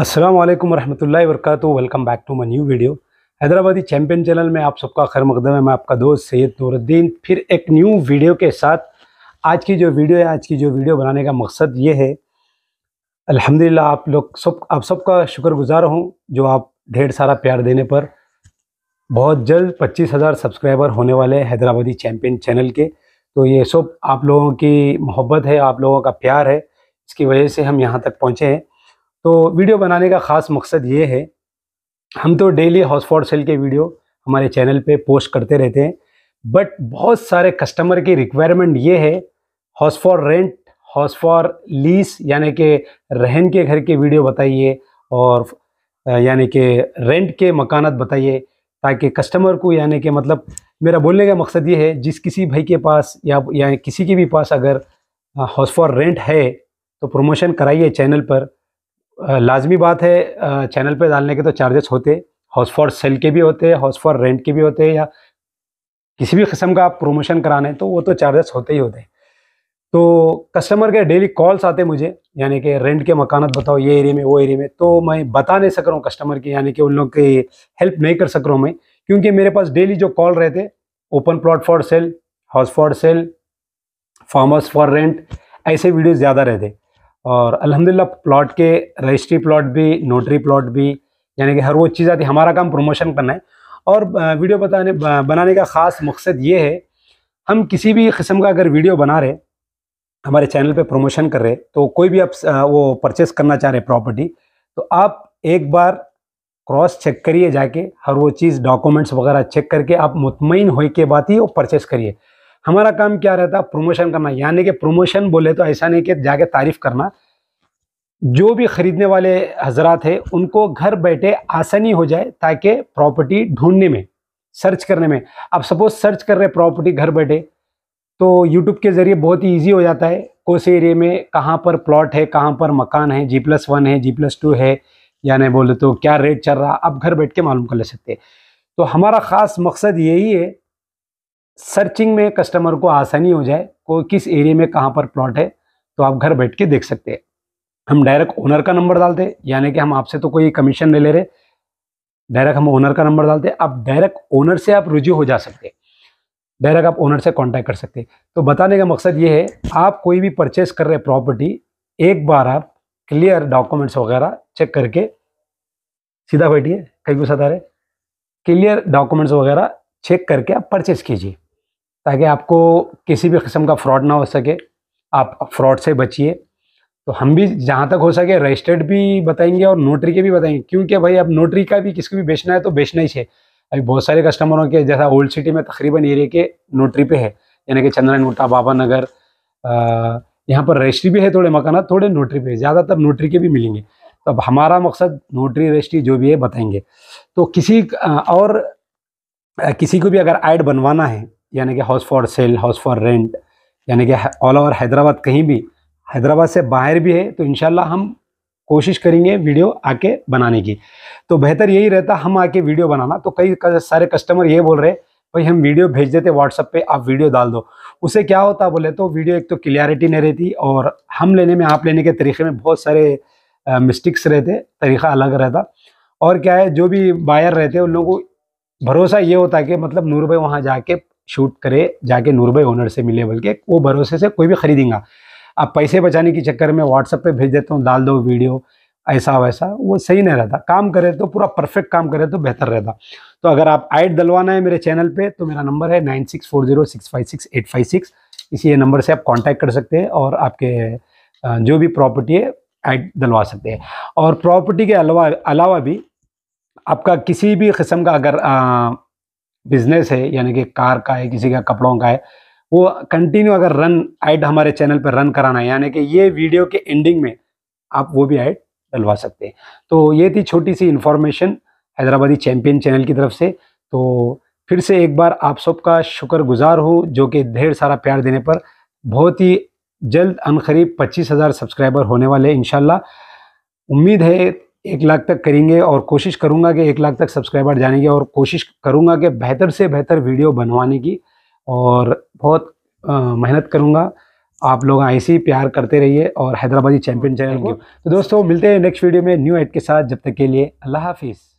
असलम वरहमल वर्क welcome back to my new video Hyderabadi champion channel में आप सबका खैर मकदम है मैं आपका दोस्त सैद नूरुद्दीन फिर एक न्यू वीडियो के साथ आज की जो वीडियो है आज की जो वीडियो बनाने का मकसद ये है अल्हम्दुलिल्लाह आप लोग सब आप सबका शुक्रगुजार हूँ जो आप ढेर सारा प्यार देने पर बहुत जल्द पच्चीस हज़ार सब्सक्राइबर होने वाले हैदराबादी चैम्पियन चैनल के तो ये सब आप लोगों की मोहब्बत है आप लोगों का प्यार है इसकी वजह से हम यहाँ तक पहुँचे हैं तो वीडियो बनाने का ख़ास मकसद ये है हम तो डेली हाउस फॉर सेल के वीडियो हमारे चैनल पे पोस्ट करते रहते हैं बट बहुत सारे कस्टमर की रिक्वायरमेंट ये है house for rent house for lease यानी कि रहन के घर के वीडियो बताइए और यानी कि रेंट के मकानत बताइए ताकि कस्टमर को यानी कि मतलब मेरा बोलने का मकसद ये है जिस किसी भाई के पास या या किसी के भी पास अगर हाउस फॉर रेंट है तो प्रमोशन कराइए चैनल पर लाजमी बात है चैनल पे डालने के तो चार्जेस होते हाउस फॉर सेल के भी होते हैं हाउस फॉर रेंट के भी होते हैं या किसी भी किस्म का आप प्रोमोशन कराने तो वो तो चार्जेस होते ही होते तो कस्टमर के डेली कॉल्स आते मुझे यानी कि रेंट के मकान बताओ ये एरिया में वो एरिया में तो मैं बता नहीं सक रहा हूँ कस्टमर की यानी कि उन लोग की हेल्प नहीं कर सक रहा हूँ मैं क्योंकि मेरे पास डेली जो कॉल रहते open plot for sale house for sale farm for rent ऐसे वीडियो ज़्यादा रहते और अल्हम्दुलिल्लाह प्लॉट के रजिस्ट्री प्लॉट भी नोटरी प्लॉट भी यानी कि हर वो चीज़ आती है हमारा काम प्रमोशन करना है और वीडियो बताने बनाने का ख़ास मकसद ये है हम किसी भी किस्म का अगर वीडियो बना रहे हमारे चैनल पे प्रमोशन कर रहे तो कोई भी आप वो परचेस करना चाह रहे प्रॉपर्टी तो आप एक बार क्रॉस चेक करिए जाके हर वो चीज़ डॉक्यूमेंट्स वगैरह चेक करके आप मुतमिन हो के बाद ही वो परचेस करिए हमारा काम क्या रहता है प्रमोशन करना यानी कि प्रमोशन बोले तो ऐसा नहीं कि जाके तारीफ करना जो भी खरीदने वाले हजरात हैं उनको घर बैठे आसानी हो जाए ताकि प्रॉपर्टी ढूंढने में सर्च करने में अब सपोज सर्च कर रहे प्रॉपर्टी घर बैठे तो यूट्यूब के ज़रिए बहुत ही ईजी हो जाता है कौन से एरिए में कहाँ पर प्लॉट है कहाँ पर मकान है जी प्लस वन है जी प्लस टू है या नहीं बोले तो क्या रेट चल रहा आप घर बैठ के मालूम कर ले सकते हैं तो हमारा ख़ास मकसद यही है सर्चिंग में कस्टमर को आसानी हो जाए को किस एरिया में कहाँ पर प्लॉट है तो आप घर बैठ के देख सकते हैं हम डायरेक्ट ओनर का नंबर डालते हैं यानी कि हम आपसे तो कोई कमीशन नहीं ले रहे डायरेक्ट हम ओनर का नंबर डालते हैं आप डायरेक्ट ओनर से आप रुझू हो जा सकते हैं डायरेक्ट आप ओनर से कांटेक्ट कर सकते हैं तो बताने का मकसद ये है आप कोई भी परचेस कर रहे प्रॉपर्टी एक बार आप क्लियर डॉक्यूमेंट्स वगैरह चेक करके सीधा बैठिए कहीं गुस्सा सता रहे क्लियर डॉक्यूमेंट्स वगैरह चेक करके आप परचेस कीजिए ताकि आपको किसी भी किस्म का फ्रॉड ना हो सके आप फ्रॉड से बचिए तो हम भी जहाँ तक हो सके रजिस्टर्ड भी बताएंगे और नोटरी के भी बताएंगे क्योंकि भाई अब नोटरी का भी किसी को भी बेचना है तो बेचना ही चाहिए अभी बहुत सारे कस्टमरों के जैसा ओल्ड सिटी में तकरीबन एरिया के नोटरी पे है यानी कि चंद्रन गुट्टा बाबा नगर यहाँ पर रजिस्ट्री भी है थोड़े मकाना थोड़े नोटरी पे ज़्यादातर नोटरी के भी मिलेंगे तो अब हमारा मकसद नोटरी रजिस्ट्री जो भी है बताएंगे तो किसी और किसी को भी अगर ऐड बनवाना है यानी कि house for sale house for rent यानी कि ऑल ओवर हैदराबाद कहीं भी हैदराबाद से बाहर भी है तो इन हम कोशिश करेंगे वीडियो आके बनाने की तो बेहतर यही रहता हम आके वीडियो बनाना तो कई सारे कस्टमर ये बोल रहे भाई हम वीडियो भेज देते व्हाट्सअप पे आप वीडियो डाल दो उसे क्या होता बोले तो वीडियो एक तो क्लियरिटी नहीं रहती और हम लेने में आप लेने के तरीके में बहुत सारे मिस्टेक्स रहते तरीका अलग रहता और क्या है जो भी बायर रहते उन लोगों को भरोसा ये होता कि मतलब नूर भाई वहाँ जाके शूट करे जाके भाई ओनर से मिले बल्कि के वो भरोसे से कोई भी खरीदेंगे आप पैसे बचाने के चक्कर में व्हाट्सअप पे भेज देता हूँ डाल दो वीडियो ऐसा वैसा वो सही नहीं रहता काम करे तो पूरा परफेक्ट काम करे तो बेहतर रहता तो अगर आप ऐड डलवाना है मेरे चैनल पे तो मेरा नंबर है nine six four zero six five six eight five six इसी नंबर से आप कांटेक्ट कर सकते हैं और आपके जो भी प्रॉपर्टी है ऐड डलवा सकते हैं और प्रॉपर्टी के अलावा अलावा भी आपका किसी भी किस्म का अगर आ, बिजनेस है यानी कि कार का है किसी का कपड़ों का है वो कंटिन्यू अगर रन ऐड हमारे चैनल पर रन कराना है यानी कि ये वीडियो के एंडिंग में आप वो भी ऐड डलवा सकते हैं तो ये थी छोटी सी इन्फॉर्मेशन हैदराबादी चैम्पियन चैनल की तरफ से तो फिर से एक बार आप सबका शुक्र गुजार हूँ जो कि ढेर सारा प्यार देने पर बहुत ही जल्द अनखरीब पच्चीस हज़ार सब्सक्राइबर होने वाले हैं उम्मीद है एक लाख तक करेंगे और कोशिश करूँगा कि एक लाख तक सब्सक्राइबर जाने की और कोशिश करूँगा कि बेहतर से बेहतर वीडियो बनवाने की और बहुत मेहनत करूँगा आप लोग ऐसे ही प्यार करते रहिए और हैदराबादी चैंपियन चैनल को तो दोस्तों मिलते हैं नेक्स्ट वीडियो में न्यू एड के साथ जब तक के लिए अल्लाह हाफिज़